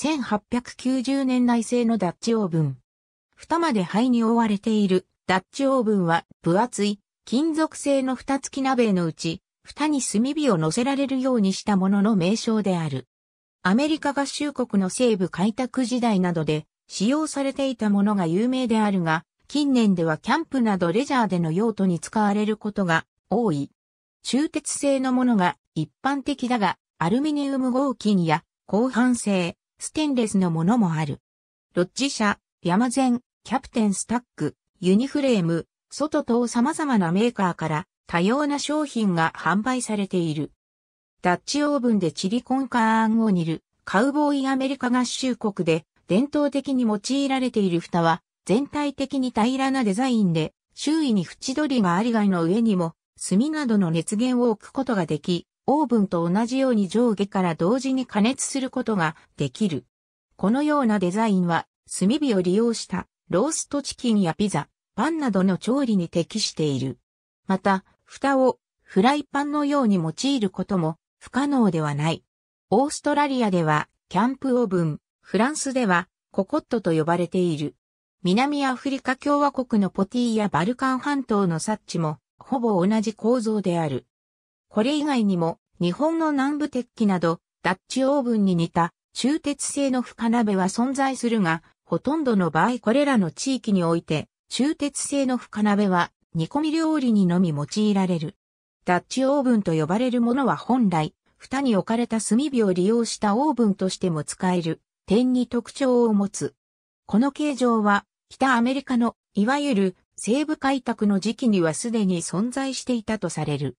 1890年代製のダッチオーブン。蓋まで灰に覆われているダッチオーブンは分厚い金属製の蓋付き鍋のうち、蓋に炭火を乗せられるようにしたものの名称である。アメリカ合衆国の西部開拓時代などで使用されていたものが有名であるが、近年ではキャンプなどレジャーでの用途に使われることが多い。鋳鉄製のものが一般的だが、アルミニウム合金や広汎製、ステンレスのものもある。ロッジ社、ゼン、キャプテンスタック、ユニフレーム、外等様々なメーカーから多様な商品が販売されている。ダッチオーブンでチリコンカーンを煮るカウボーイアメリカ合衆国で伝統的に用いられている蓋は全体的に平らなデザインで周囲に縁取りがありがいの上にも炭などの熱源を置くことができ、オーブンと同じように上下から同時に加熱することができる。このようなデザインは炭火を利用したローストチキンやピザ、パンなどの調理に適している。また、蓋をフライパンのように用いることも不可能ではない。オーストラリアではキャンプオーブン、フランスではココットと呼ばれている。南アフリカ共和国のポティやバルカン半島のサッチもほぼ同じ構造である。これ以外にも、日本の南部鉄器など、ダッチオーブンに似た、中鉄製の深鍋は存在するが、ほとんどの場合これらの地域において、中鉄製の深鍋は煮込み料理にのみ用いられる。ダッチオーブンと呼ばれるものは本来、蓋に置かれた炭火を利用したオーブンとしても使える点に特徴を持つ。この形状は北アメリカのいわゆる西部開拓の時期にはすでに存在していたとされる。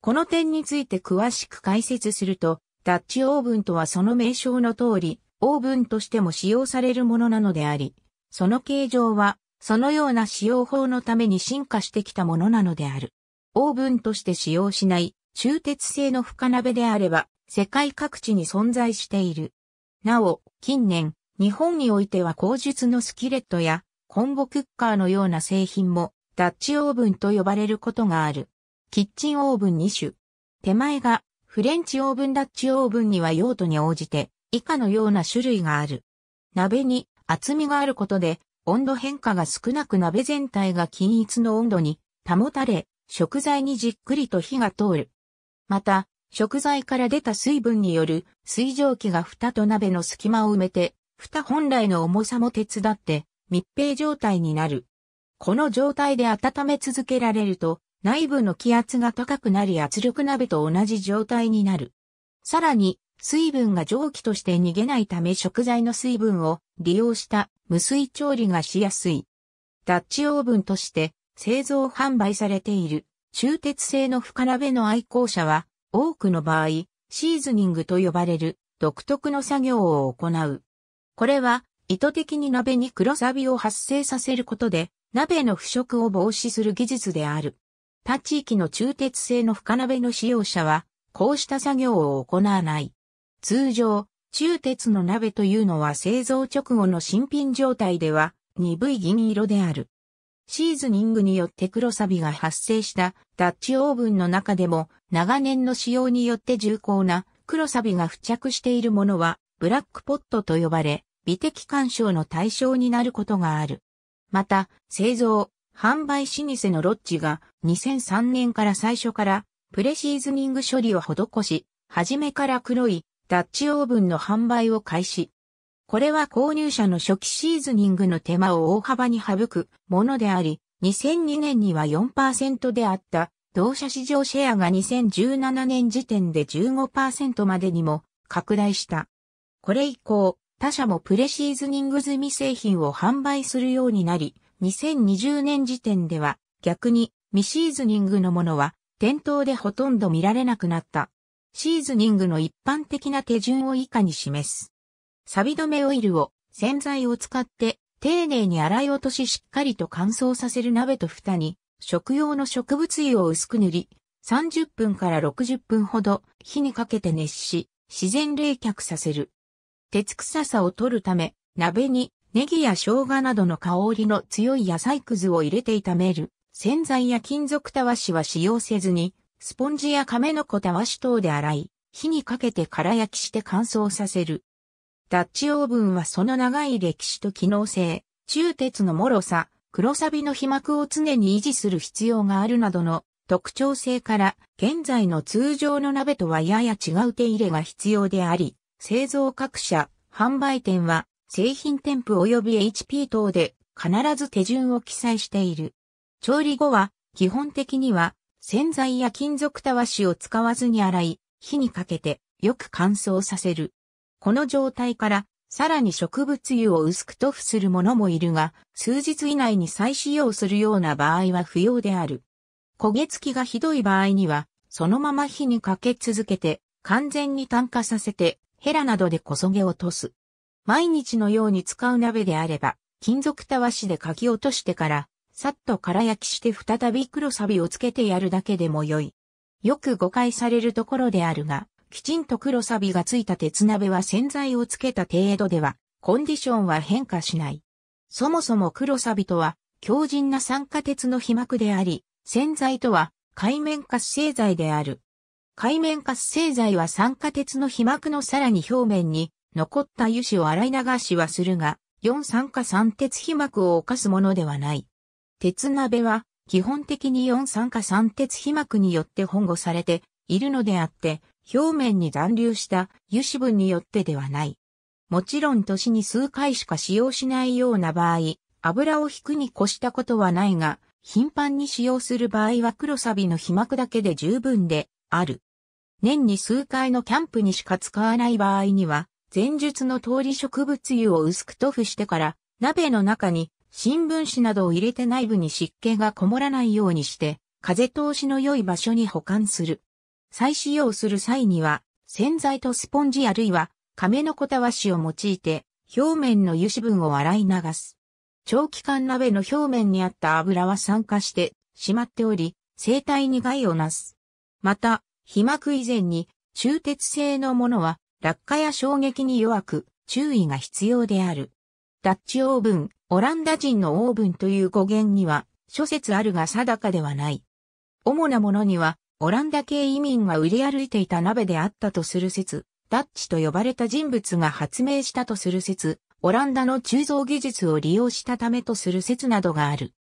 この点について詳しく解説すると、ダッチオーブンとはその名称の通り、オーブンとしても使用されるものなのであり、その形状は、そのような使用法のために進化してきたものなのである。オーブンとして使用しない、中鉄製の深鍋であれば、世界各地に存在している。なお、近年、日本においては口述のスキレットや、コンボクッカーのような製品も、ダッチオーブンと呼ばれることがある。キッチンオーブン2種。手前がフレンチオーブンダッチオーブンには用途に応じて以下のような種類がある。鍋に厚みがあることで温度変化が少なく鍋全体が均一の温度に保たれ、食材にじっくりと火が通る。また、食材から出た水分による水蒸気が蓋と鍋の隙間を埋めて、蓋本来の重さも手伝って密閉状態になる。この状態で温め続けられると、内部の気圧が高くなり圧力鍋と同じ状態になる。さらに、水分が蒸気として逃げないため食材の水分を利用した無水調理がしやすい。ダッチオーブンとして製造販売されている中鉄製の深鍋の愛好者は多くの場合シーズニングと呼ばれる独特の作業を行う。これは意図的に鍋に黒サビを発生させることで鍋の腐食を防止する技術である。他地域の中鉄製の深鍋の使用者は、こうした作業を行わない。通常、中鉄の鍋というのは製造直後の新品状態では、鈍い銀色である。シーズニングによって黒サビが発生したダッチオーブンの中でも長年の使用によって重厚な黒サビが付着しているものはブラックポットと呼ばれ美的干渉の対象になることがある。また製造、販売老舗のロッジが2003年から最初からプレシーズニング処理を施し、初めから黒いダッチオーブンの販売を開始。これは購入者の初期シーズニングの手間を大幅に省くものであり、2002年には4%であった同社市場シェアが2017年時点で15%までにも拡大した。これ以降、他社もプレシーズニング済み製品を販売するようになり、2020年時点では逆に未シーズニングのものは店頭でほとんど見られなくなった。シーズニングの一般的な手順を以下に示す。錆止めオイルを洗剤を使って丁寧に洗い落とししっかりと乾燥させる鍋と蓋に食用の植物油を薄く塗り30分から60分ほど火にかけて熱し自然冷却させる。鉄臭さを取るため鍋にネギや生姜などの香りの強い野菜くずを入れて炒める。洗剤や金属たわしは使用せずに、スポンジや亀の子たわし等で洗い、火にかけて空焼きして乾燥させる。ダッチオーブンはその長い歴史と機能性、中鉄の脆さ、黒錆の被膜を常に維持する必要があるなどの特徴性から、現在の通常の鍋とはやや違う手入れが必要であり、製造各社、販売店は製品添付及び HP 等で必ず手順を記載している。調理後は、基本的には、洗剤や金属たわしを使わずに洗い、火にかけてよく乾燥させる。この状態から、さらに植物油を薄く塗布するものもいるが、数日以内に再使用するような場合は不要である。焦げ付きがひどい場合には、そのまま火にかけ続けて、完全に炭化させて、ヘラなどでこそげを落とす。毎日のように使う鍋であれば、金属たわしでかき落としてから、さっと空焼きして再び黒サビをつけてやるだけでも良い。よく誤解されるところであるが、きちんと黒サビがついた鉄鍋は洗剤をつけた程度では、コンディションは変化しない。そもそも黒サビとは、強靭な酸化鉄の被膜であり、洗剤とは、海面活性剤である。海面活性剤は酸化鉄の被膜のさらに表面に、残った油脂を洗い流しはするが、四酸化三鉄皮膜を犯すものではない。鉄鍋は、基本的に四酸化三鉄皮膜によって保護されているのであって、表面に残留した油脂分によってではない。もちろん年に数回しか使用しないような場合、油を引くに越したことはないが、頻繁に使用する場合は黒サビの皮膜だけで十分である。年に数回のキャンプにしか使わない場合には、前述の通り植物油を薄く塗布してから、鍋の中に新聞紙などを入れて内部に湿気がこもらないようにして、風通しの良い場所に保管する。再使用する際には、洗剤とスポンジあるいは、亀のこたわしを用いて、表面の油脂分を洗い流す。長期間鍋の表面にあった油は酸化してしまっており、生体に害をなす。また、被膜以前に、中鉄製のものは落下や衝撃に弱く、注意が必要である。ダッチオーブン、オランダ人のオーブンという語源には、諸説あるが定かではない。主なものには、オランダ系移民が売り歩いていた鍋であったとする説、ダッチと呼ばれた人物が発明したとする説、オランダの鋳造技術を利用したためとする説などがある。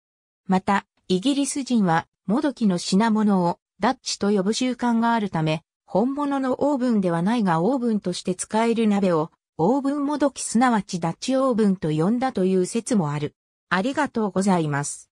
また、イギリス人は、もどきの品物をダッチと呼ぶ習慣があるため、本物のオーブンではないがオーブンとして使える鍋を、オーブンもどきすなわちダッチオーブンと呼んだという説もある。ありがとうございます。